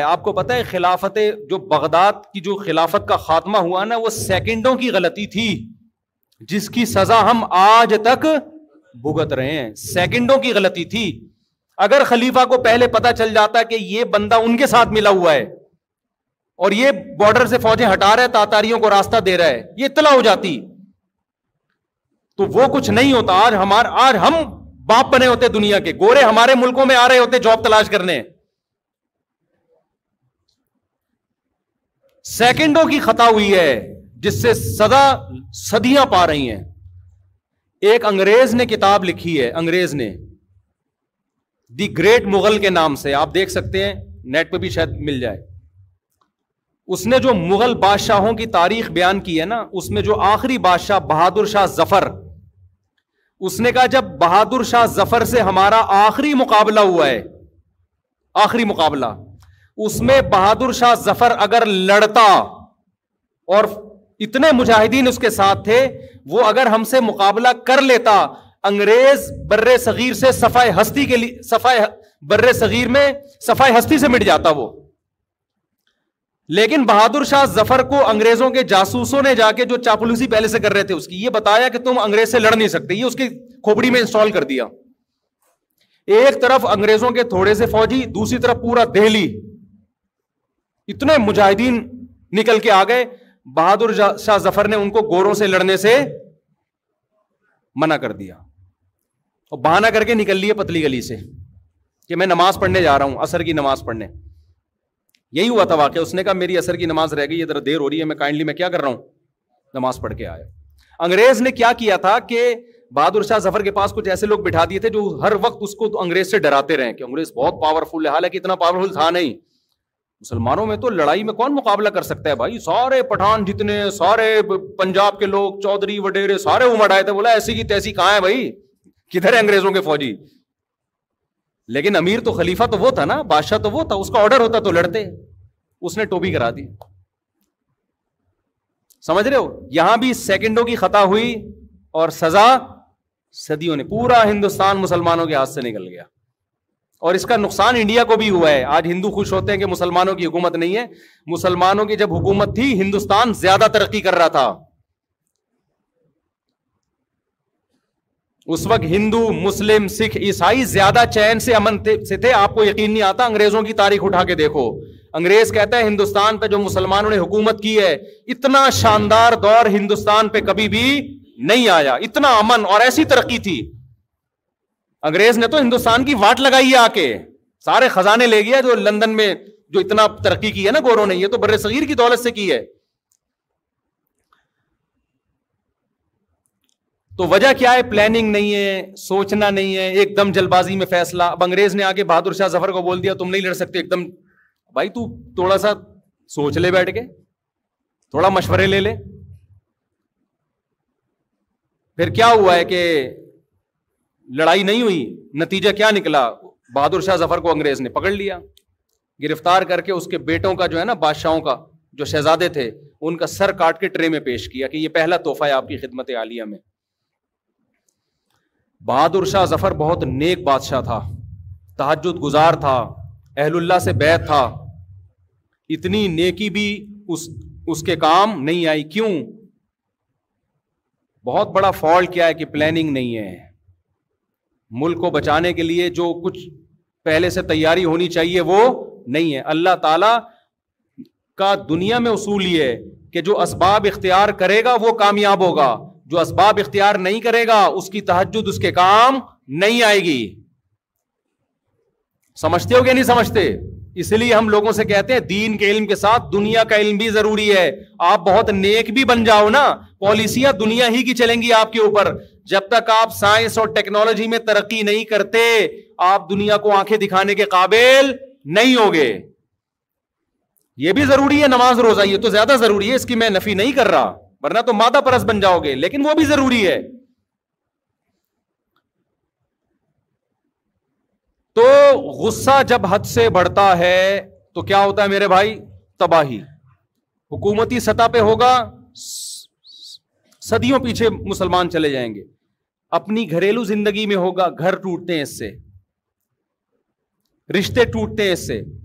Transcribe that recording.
आपको पता है खिलाफत जो बगदाद की जो खिलाफत का खात्मा हुआ ना वो सेकंडों की गलती थी जिसकी सजा हम आज तक भुगत रहे हैं सेकंडों की गलती थी अगर खलीफा को पहले पता चल जाता कि ये बंदा उनके साथ मिला हुआ है और ये बॉर्डर से फौजें हटा रहा है तातारियों को रास्ता दे रहा है ये इतला हो जाती तो वो कुछ नहीं होता आज हमारे आज हम बाप बने होते दुनिया के गोरे हमारे मुल्कों में आ रहे होते जॉब तलाश करने सेकंडों की खता हुई है जिससे सदा सदियां पा रही हैं एक अंग्रेज ने किताब लिखी है अंग्रेज ने दी ग्रेट मुगल के नाम से आप देख सकते हैं नेट पे भी शायद मिल जाए उसने जो मुगल बादशाहों की तारीख बयान की है ना उसमें जो आखिरी बादशाह बहादुर शाह जफर उसने कहा जब बहादुर शाह जफर से हमारा आखिरी मुकाबला हुआ है आखिरी मुकाबला उसमें बहादुर शाह जफर अगर लड़ता और इतने मुजाहिदीन उसके साथ थे वो अगर हमसे मुकाबला कर लेता अंग्रेज बर्रे सगीर से सफाई हस्ती के लिए सफाई बर्रे सगीर में सफाई हस्ती से मिट जाता वो लेकिन बहादुर शाह जफर को अंग्रेजों के जासूसों ने जाके जो चापलूसी पहले से कर रहे थे उसकी ये बताया कि तुम अंग्रेज से लड़ नहीं सकते ये उसकी खोपड़ी में इंस्टॉल कर दिया एक तरफ अंग्रेजों के थोड़े से फौजी दूसरी तरफ पूरा दिल्ली इतने मुजाहिदीन निकल के आ गए बहादुर शाह जफर ने उनको गोरों से लड़ने से मना कर दिया और बहाना करके निकल लिए पतली गली से कि मैं नमाज पढ़ने जा रहा हूं असर की नमाज पढ़ने यही हुआ था वाक्य उसने कहा मेरी असर की नमाज रह गई इधर देर हो रही है मैं काइंडली मैं क्या कर रहा हूं नमाज पढ़ के आया अंग्रेज ने क्या किया था कि बहादुर शाह जफर के पास कुछ ऐसे लोग बिठा दिए थे जो हर वक्त उसको अंग्रेज से डराते रहे कि अंग्रेज बहुत पावरफुल है हालांकि इतना पावरफुल था नहीं मुसलमानों में तो लड़ाई में कौन मुकाबला कर सकता है भाई सारे पठान जितने सारे पंजाब के लोग चौधरी वडेरे सारे उमड़ आए थे बोला ऐसी की तैसी कहाँ है भाई किधर अंग्रेजों के फौजी लेकिन अमीर तो खलीफा तो वो था ना बादशाह तो वो था उसका ऑर्डर होता तो लड़ते उसने टोपी करा दी समझ रहे हो यहां भी सेकंडों की खता हुई और सजा सदियों ने पूरा हिंदुस्तान मुसलमानों के हाथ से निकल गया और इसका नुकसान इंडिया को भी हुआ है आज हिंदू खुश होते हैं कि मुसलमानों की हुकूमत नहीं है मुसलमानों की जब हुकूमत थी हिंदुस्तान ज्यादा तरक्की कर रहा था उस वक्त हिंदू मुस्लिम सिख ईसाई ज्यादा चैन से अमन से थे आपको यकीन नहीं आता अंग्रेजों की तारीख उठा के देखो अंग्रेज कहता है हिंदुस्तान पे जो मुसलमानों ने हुकूमत की है इतना शानदार दौर हिंदुस्तान पे कभी भी नहीं आया इतना अमन और ऐसी तरक्की थी अंग्रेज ने तो हिंदुस्तान की वाट लगाई है आके सारे खजाने ले गया जो लंदन में जो इतना तरक्की की है ना गोरों ने ये तो बर्रे सगीर की दौलत से की है तो वजह क्या है प्लानिंग नहीं है सोचना नहीं है एकदम जल्दबाजी में फैसला अब अंग्रेज ने आके बहादुर शाह जफर को बोल दिया तुम नहीं लड़ सकते एकदम भाई तू थोड़ा सा सोच ले बैठ के थोड़ा मशवरे ले ले फिर क्या हुआ है कि लड़ाई नहीं हुई नतीजा क्या निकला बहादुर शाह जफर को अंग्रेज ने पकड़ लिया गिरफ्तार करके उसके बेटों का जो है ना बादशाहों का जो शहजादे थे उनका सर काट के ट्रे में पेश किया कि ये पहला तोहफा है आपकी खिदमत आलिया में बहादुर शाह जफर बहुत नेक बादशाह था तहजद गुजार था अहलुल्ला से बैत था इतनी नेकी भी उस उसके काम नहीं आई क्यों बहुत बड़ा फॉल्ट क्या है कि प्लानिंग नहीं है मुल्क को बचाने के लिए जो कुछ पहले से तैयारी होनी चाहिए वो नहीं है अल्लाह ताला का दुनिया में उसूल ये कि जो इसबाब इख्तियार करेगा वो कामयाब होगा जो इसबाब इख्तियार नहीं करेगा उसकी तहजद उसके काम नहीं आएगी समझते हो कि नहीं समझते इसलिए हम लोगों से कहते हैं दीन के इल्म के साथ दुनिया का इल्म भी जरूरी है आप बहुत नेक भी बन जाओ ना पॉलिसियां दुनिया ही की चलेंगी आपके ऊपर जब तक आप साइंस और टेक्नोलॉजी में तरक्की नहीं करते आप दुनिया को आंखें दिखाने के काबिल नहीं होगे ये भी जरूरी है नमाज रोजा ये तो ज्यादा जरूरी है इसकी मैं नफी नहीं कर रहा वरना तो मादा परस बन जाओगे लेकिन वो भी जरूरी है तो गुस्सा जब हद से बढ़ता है तो क्या होता है मेरे भाई तबाही हुकूमती सतह पे होगा सदियों पीछे मुसलमान चले जाएंगे अपनी घरेलू जिंदगी में होगा घर टूटते हैं इससे रिश्ते टूटते हैं इससे